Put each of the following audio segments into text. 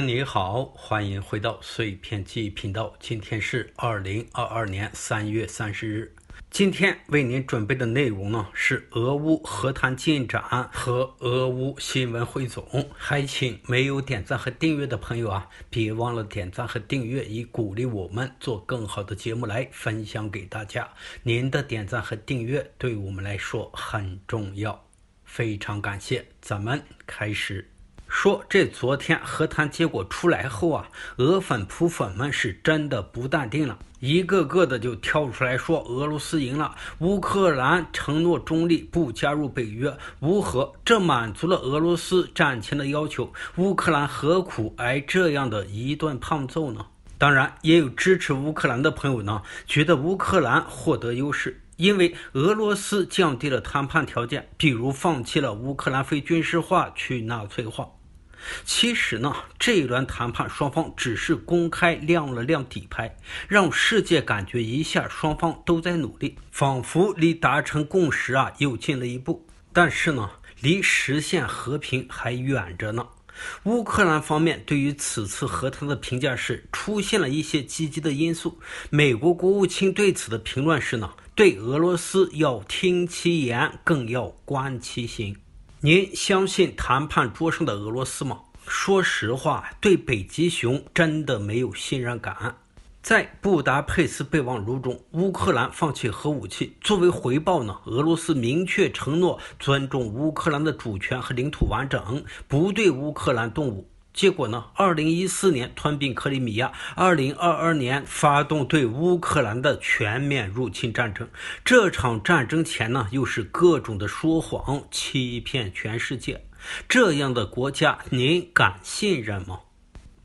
你好，欢迎回到碎片记忆频道。今天是二零二二年三月三十日。今天为您准备的内容呢是俄乌和谈进展和俄乌新闻汇总。还请没有点赞和订阅的朋友啊，别忘了点赞和订阅，以鼓励我们做更好的节目来分享给大家。您的点赞和订阅对我们来说很重要，非常感谢。咱们开始。说这昨天和谈结果出来后啊，俄粉普粉们是真的不淡定了，一个个的就跳出来说俄罗斯赢了，乌克兰承诺中立，不加入北约，无核，这满足了俄罗斯战前的要求，乌克兰何苦挨这样的一顿胖揍呢？当然，也有支持乌克兰的朋友呢，觉得乌克兰获得优势，因为俄罗斯降低了谈判条件，比如放弃了乌克兰非军事化，去纳粹化。其实呢，这一轮谈判双方只是公开亮了亮底牌，让世界感觉一下双方都在努力，仿佛离达成共识啊又近了一步。但是呢，离实现和平还远着呢。乌克兰方面对于此次和谈的评价是出现了一些积极的因素。美国国务卿对此的评论是呢，对俄罗斯要听其言，更要观其行。您相信谈判桌上的俄罗斯吗？说实话，对北极熊真的没有信任感。在布达佩斯备忘录中，乌克兰放弃核武器作为回报呢？俄罗斯明确承诺尊重乌克兰的主权和领土完整，不对乌克兰动武。结果呢？二零一四年吞并克里米亚，二零二二年发动对乌克兰的全面入侵战争。这场战争前呢，又是各种的说谎欺骗全世界。这样的国家，您敢信任吗？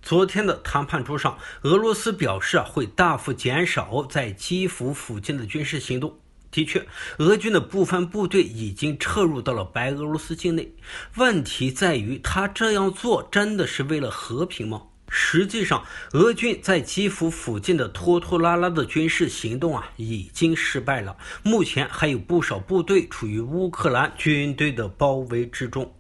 昨天的谈判桌上，俄罗斯表示啊，会大幅减少在基辅附近的军事行动。的确，俄军的部分部队已经撤入到了白俄罗斯境内。问题在于，他这样做真的是为了和平吗？实际上，俄军在基辅附近的拖拖拉拉的军事行动啊，已经失败了。目前还有不少部队处于乌克兰军队的包围之中。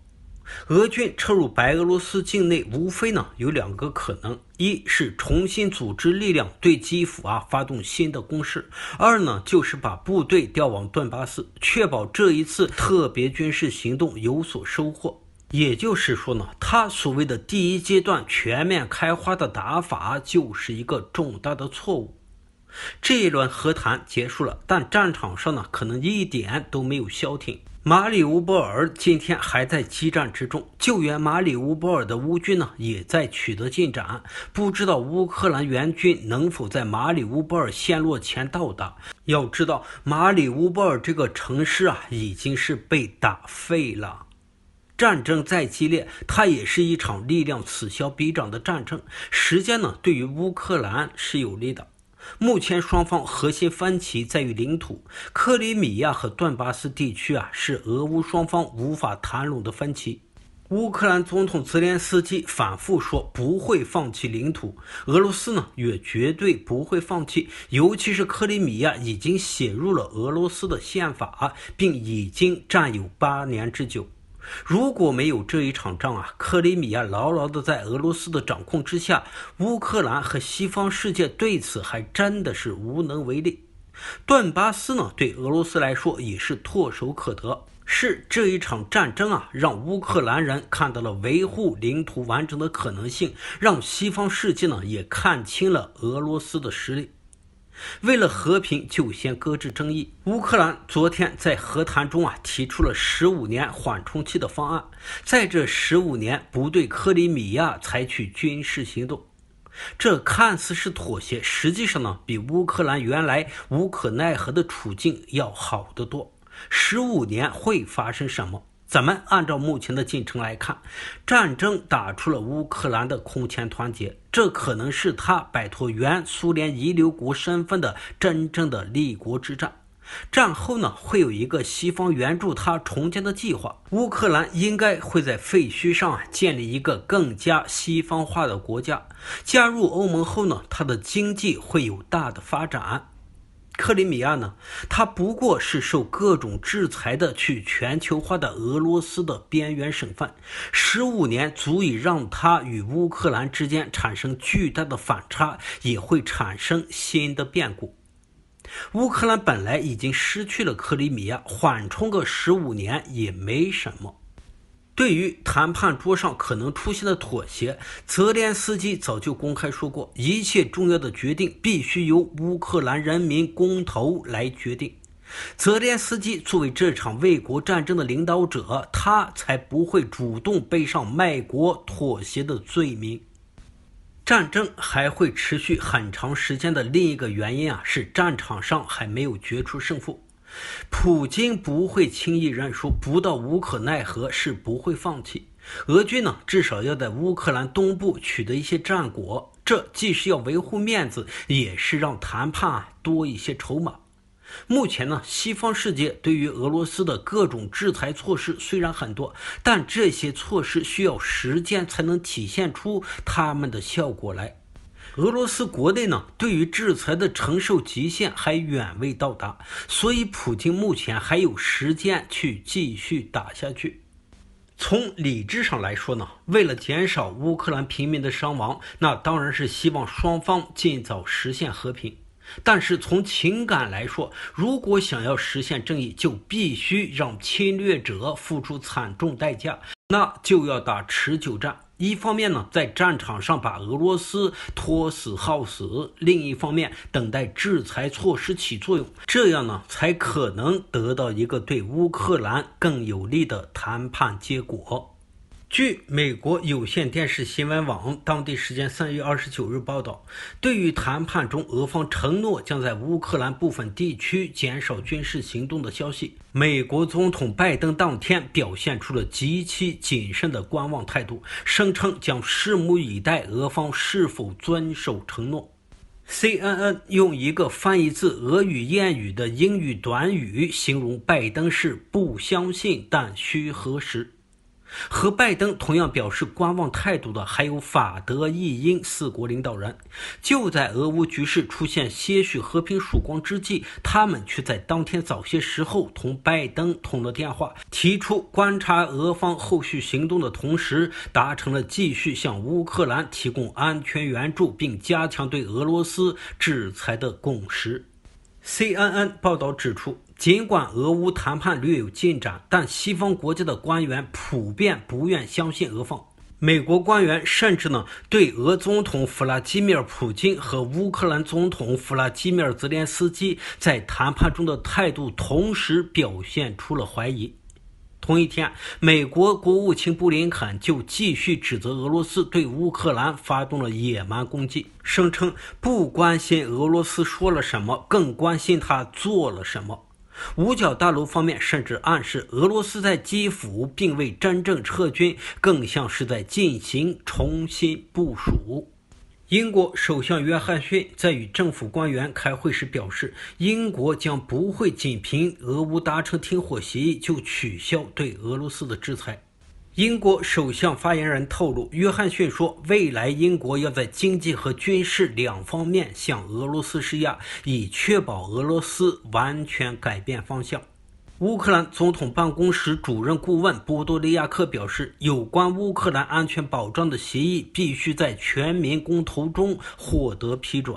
俄军撤入白俄罗斯境内，无非呢有两个可能：一是重新组织力量对基辅啊发动新的攻势；二呢就是把部队调往顿巴斯，确保这一次特别军事行动有所收获。也就是说呢，他所谓的第一阶段全面开花的打法，就是一个重大的错误。这一轮和谈结束了，但战场上呢可能一点都没有消停。马里乌波尔今天还在激战之中，救援马里乌波尔的乌军呢，也在取得进展。不知道乌克兰援军能否在马里乌波尔陷落前到达？要知道，马里乌波尔这个城市啊，已经是被打废了。战争再激烈，它也是一场力量此消彼长的战争。时间呢，对于乌克兰是有利的。目前双方核心分歧在于领土，克里米亚和顿巴斯地区啊是俄乌双方无法谈拢的分歧。乌克兰总统泽连斯基反复说不会放弃领土，俄罗斯呢也绝对不会放弃，尤其是克里米亚已经写入了俄罗斯的宪法，并已经占有八年之久。如果没有这一场仗啊，克里米亚牢牢的在俄罗斯的掌控之下，乌克兰和西方世界对此还真的是无能为力。顿巴斯呢，对俄罗斯来说也是唾手可得。是这一场战争啊，让乌克兰人看到了维护领土完整的可能性，让西方世界呢也看清了俄罗斯的实力。为了和平，就先搁置争议。乌克兰昨天在和谈中啊提出了十五年缓冲期的方案，在这十五年不对克里米亚采取军事行动。这看似是妥协，实际上呢比乌克兰原来无可奈何的处境要好得多。十五年会发生什么？咱们按照目前的进程来看，战争打出了乌克兰的空前团结，这可能是他摆脱原苏联遗留国身份的真正的立国之战。战后呢，会有一个西方援助他重建的计划，乌克兰应该会在废墟上啊建立一个更加西方化的国家。加入欧盟后呢，它的经济会有大的发展。克里米亚呢？它不过是受各种制裁的、去全球化的俄罗斯的边缘省份。十五年足以让它与乌克兰之间产生巨大的反差，也会产生新的变故。乌克兰本来已经失去了克里米亚，缓冲个十五年也没什么。对于谈判桌上可能出现的妥协，泽连斯基早就公开说过：一切重要的决定必须由乌克兰人民公投来决定。泽连斯基作为这场卫国战争的领导者，他才不会主动背上卖国妥协的罪名。战争还会持续很长时间的另一个原因啊，是战场上还没有决出胜负。普京不会轻易认输，不到无可奈何是不会放弃。俄军呢，至少要在乌克兰东部取得一些战果，这既是要维护面子，也是让谈判多一些筹码。目前呢，西方世界对于俄罗斯的各种制裁措施虽然很多，但这些措施需要时间才能体现出他们的效果来。俄罗斯国内呢，对于制裁的承受极限还远未到达，所以普京目前还有时间去继续打下去。从理智上来说呢，为了减少乌克兰平民的伤亡，那当然是希望双方尽早实现和平。但是从情感来说，如果想要实现正义，就必须让侵略者付出惨重代价，那就要打持久战。一方面呢，在战场上把俄罗斯拖死耗死；另一方面，等待制裁措施起作用，这样呢，才可能得到一个对乌克兰更有利的谈判结果。据美国有线电视新闻网当地时间三月二十九日报道，对于谈判中俄方承诺将在乌克兰部分地区减少军事行动的消息，美国总统拜登当天表现出了极其谨慎的观望态度，声称将拭目以待俄方是否遵守承诺。CNN 用一个翻译自俄语谚语的英语短语形容拜登是“不相信但需核实”。和拜登同样表示观望态度的，还有法德意英四国领导人。就在俄乌局势出现些许和平曙光之际，他们却在当天早些时候同拜登通了电话，提出观察俄方后续行动的同时，达成了继续向乌克兰提供安全援助，并加强对俄罗斯制裁的共识。CNN 报道指出。尽管俄乌谈判略有进展，但西方国家的官员普遍不愿相信俄方。美国官员甚至呢对俄总统弗拉基米尔·普京和乌克兰总统弗拉基米尔·泽连斯基在谈判中的态度同时表现出了怀疑。同一天，美国国务卿布林肯就继续指责俄罗斯对乌克兰发动了野蛮攻击，声称不关心俄罗斯说了什么，更关心他做了什么。五角大楼方面甚至暗示，俄罗斯在基辅并未真正撤军，更像是在进行重新部署。英国首相约翰逊在与政府官员开会时表示，英国将不会仅凭俄乌达成停火协议就取消对俄罗斯的制裁。英国首相发言人透露，约翰逊说，未来英国要在经济和军事两方面向俄罗斯施压，以确保俄罗斯完全改变方向。乌克兰总统办公室主任顾问波多利亚克表示，有关乌克兰安全保障的协议必须在全民公投中获得批准。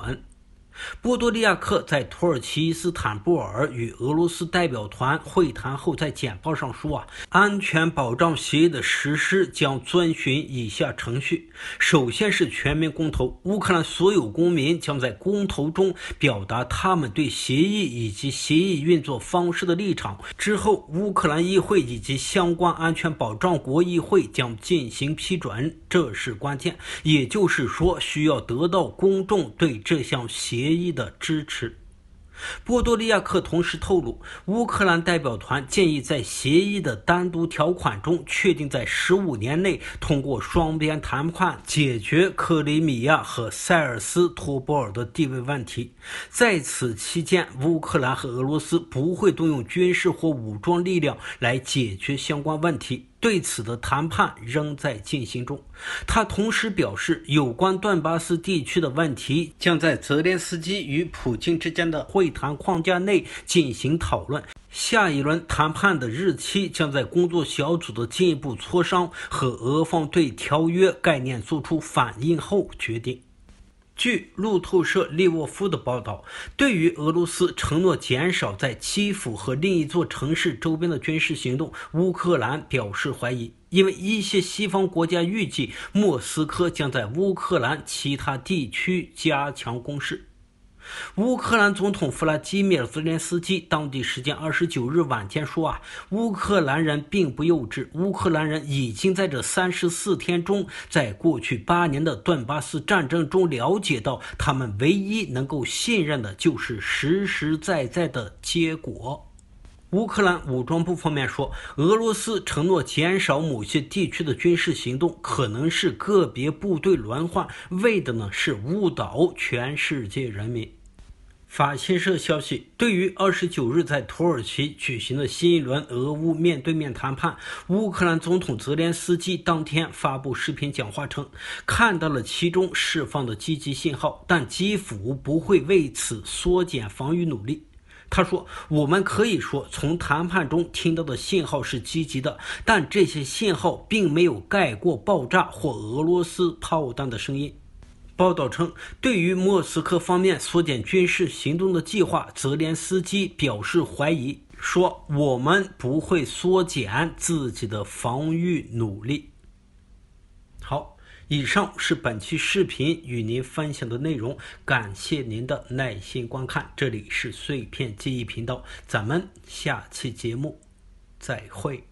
波多利亚克在土耳其伊斯坦布尔与俄罗斯代表团会谈后，在简报上说：“啊，安全保障协议的实施将遵循以下程序：首先是全民公投，乌克兰所有公民将在公投中表达他们对协议以及协议运作方式的立场。之后，乌克兰议会以及相关安全保障国议会将进行批准，这是关键。也就是说，需要得到公众对这项协。”协议的支持。波多利亚克同时透露，乌克兰代表团建议在协议的单独条款中确定，在十五年内通过双边谈判解决克里米亚和塞尔斯托波尔的地位问题。在此期间，乌克兰和俄罗斯不会动用军事或武装力量来解决相关问题。对此的谈判仍在进行中，他同时表示，有关顿巴斯地区的问题将在泽连斯基与普京之间的会谈框架内进行讨论。下一轮谈判的日期将在工作小组的进一步磋商和俄方对条约概念作出反应后决定。据路透社利沃夫的报道，对于俄罗斯承诺减少在基辅和另一座城市周边的军事行动，乌克兰表示怀疑，因为一些西方国家预计莫斯科将在乌克兰其他地区加强攻势。乌克兰总统弗拉基米尔·泽连斯基当地时间二十九日晚间说：“啊，乌克兰人并不幼稚。乌克兰人已经在这三十四天中，在过去八年的顿巴斯战争中了解到，他们唯一能够信任的就是实实在在的结果。”乌克兰武装部方面说，俄罗斯承诺减少某些地区的军事行动，可能是个别部队轮换，为的呢是误导全世界人民。法新社消息，对于二十九日在土耳其举行的新一轮俄乌面对面谈判，乌克兰总统泽连斯基当天发布视频讲话称，看到了其中释放的积极信号，但基辅不会为此缩减防御努力。他说：“我们可以说，从谈判中听到的信号是积极的，但这些信号并没有盖过爆炸或俄罗斯炮弹的声音。”报道称，对于莫斯科方面缩减军事行动的计划，泽连斯基表示怀疑，说：“我们不会缩减自己的防御努力。”好，以上是本期视频与您分享的内容，感谢您的耐心观看。这里是碎片记忆频道，咱们下期节目再会。